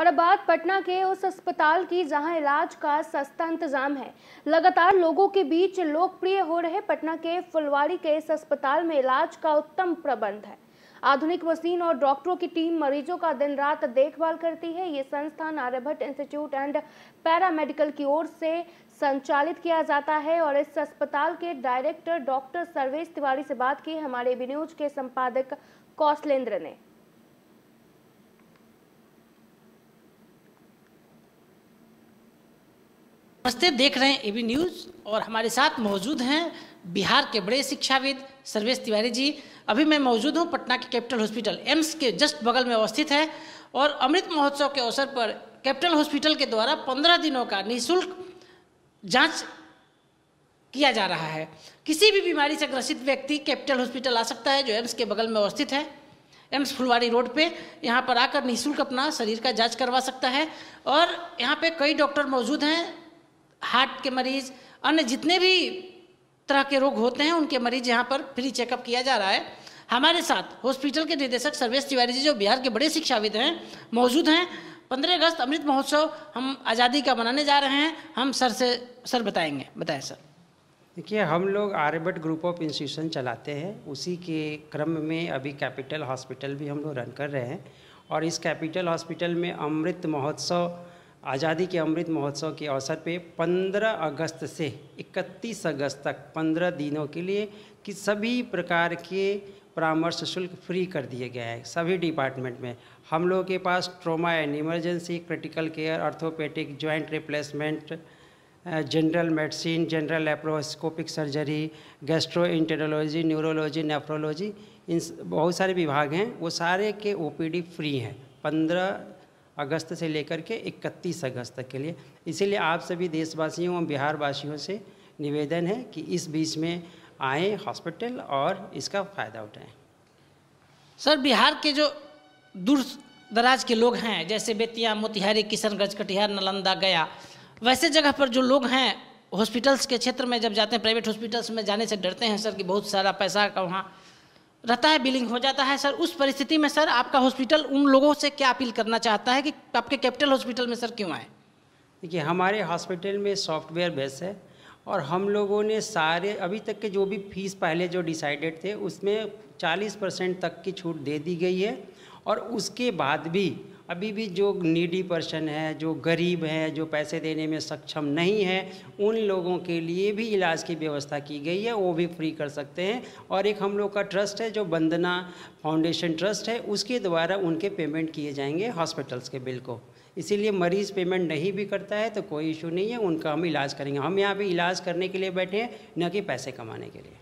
और अब बात पटना के उस अस्पताल की जहां इलाज का सस्ता इंतजाम है लगातार लोगों के बीच लोकप्रिय हो रहे पटना के फुलवाड़ी के इस अस्पताल में इलाज का उत्तम प्रबंध है आधुनिक मशीन और डॉक्टरों की टीम मरीजों का दिन रात देखभाल करती है ये संस्थान आर्यभट्ट इंस्टीट्यूट एंड पैरामेडिकल की ओर से संचालित किया जाता है और इस अस्पताल के डायरेक्टर डॉक्टर सर्वेश तिवारी से बात की हमारे बी न्यूज के संपादक कौशलेंद्र ने नमस्ते देख रहे हैं बी न्यूज़ और हमारे साथ मौजूद हैं बिहार के बड़े शिक्षाविद सर्वेश तिवारी जी अभी मैं मौजूद हूं पटना के कैपिटल हॉस्पिटल एम्स के जस्ट बगल में अवस्थित है और अमृत महोत्सव के अवसर पर कैपिटल हॉस्पिटल के द्वारा पंद्रह दिनों का निःशुल्क जाँच किया जा रहा है किसी भी बीमारी से ग्रसित व्यक्ति कैपिटल हॉस्पिटल आ सकता है जो एम्स के बगल में अवस्थित है एम्स फुलवाड़ी रोड पे यहाँ पर आकर निःशुल्क अपना शरीर का जांच करवा सकता है और यहाँ पे कई डॉक्टर मौजूद हैं हार्ट के मरीज अन्य जितने भी तरह के रोग होते हैं उनके मरीज यहाँ पर फ्री चेकअप किया जा रहा है हमारे साथ हॉस्पिटल के निदेशक सर्वेश तिवारी जी जो बिहार के बड़े शिक्षाविद हैं मौजूद हैं पंद्रह अगस्त अमृत महोत्सव हम आज़ादी का मनाने जा रहे हैं हम सर से सर बताएंगे बताएं सर देखिए हम लोग आर्यभट ग्रुप ऑफ इंस्टीट्यूशन चलाते हैं उसी के क्रम में अभी कैपिटल हॉस्पिटल भी हम लोग रन कर रहे हैं और इस कैपिटल हॉस्पिटल में अमृत महोत्सव आज़ादी के अमृत महोत्सव के अवसर पे 15 अगस्त से 31 अगस्त तक 15 दिनों के लिए कि सभी प्रकार के परामर्श शुल्क फ्री कर दिए गए हैं सभी डिपार्टमेंट में हम लोगों के पास trauma and emergency critical care orthopedic joint replacement general medicine general laparoscopic surgery gastroenterology neurology nephrology इन बहुत सारे विभाग हैं वो सारे के ओपीडी फ्री हैं पंद्रह अगस्त से लेकर के 31 अगस्त तक के लिए इसीलिए आप सभी देशवासियों और बिहार वासियों से निवेदन है कि इस बीच में आए हॉस्पिटल और इसका फ़ायदा उठाएं सर बिहार के जो दूर दराज के लोग हैं जैसे बेतिया मोतिहारी किशनगंज कटिहार नालंदा गया वैसे जगह पर जो लोग हैं हॉस्पिटल्स के क्षेत्र में जब जाते हैं प्राइवेट हॉस्पिटल्स में जाने से डरते हैं सर कि बहुत सारा पैसा का वहाँ रहता है बिलिंग हो जाता है सर उस परिस्थिति में सर आपका हॉस्पिटल उन लोगों से क्या अपील करना चाहता है कि आपके कैपिटल हॉस्पिटल में सर क्यों आए देखिए हमारे हॉस्पिटल में सॉफ्टवेयर बेस है और हम लोगों ने सारे अभी तक के जो भी फीस पहले जो डिसाइडेड थे उसमें 40 परसेंट तक की छूट दे दी गई है और उसके बाद भी अभी भी जो नीडी पर्सन है जो गरीब हैं जो पैसे देने में सक्षम नहीं है उन लोगों के लिए भी इलाज की व्यवस्था की गई है वो भी फ्री कर सकते हैं और एक हम लोग का ट्रस्ट है जो वंदना फाउंडेशन ट्रस्ट है उसके द्वारा उनके पेमेंट किए जाएंगे हॉस्पिटल्स के बिल को इसीलिए मरीज़ पेमेंट नहीं भी करता है तो कोई इशू नहीं है उनका हम इलाज करेंगे हम यहाँ पर इलाज करने के लिए बैठे हैं न कि पैसे कमाने के लिए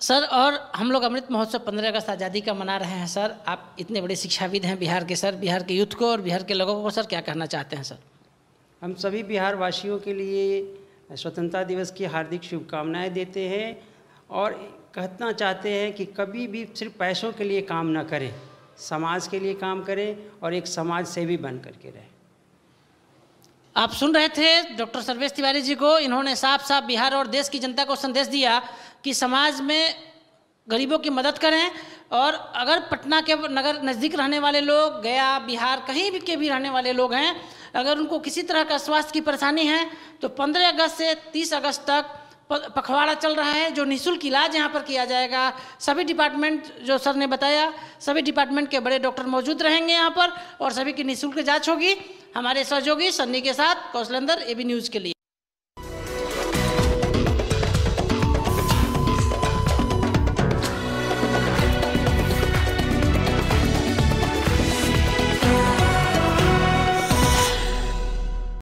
सर और हम लोग अमृत महोत्सव पंद्रह अगस्त आज़ादी का मना रहे हैं सर आप इतने बड़े शिक्षाविद हैं बिहार के सर बिहार के यूथ को और बिहार के लोगों को सर क्या कहना चाहते हैं सर हम सभी बिहार वासियों के लिए स्वतंत्रता दिवस की हार्दिक शुभकामनाएं देते हैं और कहना चाहते हैं कि कभी भी सिर्फ पैसों के लिए काम ना करें समाज के लिए काम करें और एक समाज सेवी बन करके रहें आप सुन रहे थे डॉक्टर सर्वेश तिवारी जी को इन्होंने साफ साफ बिहार और देश की जनता को संदेश दिया कि समाज में गरीबों की मदद करें और अगर पटना के नगर नज़दीक रहने वाले लोग गया बिहार कहीं भी के भी रहने वाले लोग हैं अगर उनको किसी तरह का स्वास्थ्य की परेशानी है तो 15 अगस्त से 30 अगस्त तक पखवाड़ा चल रहा है जो निःशुल्क इलाज यहाँ पर किया जाएगा सभी डिपार्टमेंट जो सर ने बताया सभी डिपार्टमेंट के बड़े डॉक्टर मौजूद रहेंगे यहाँ पर और सभी की निःशुल्क जाँच होगी हमारे सहयोगी सन्नी के साथ कौशलंदर ए न्यूज़ के लिए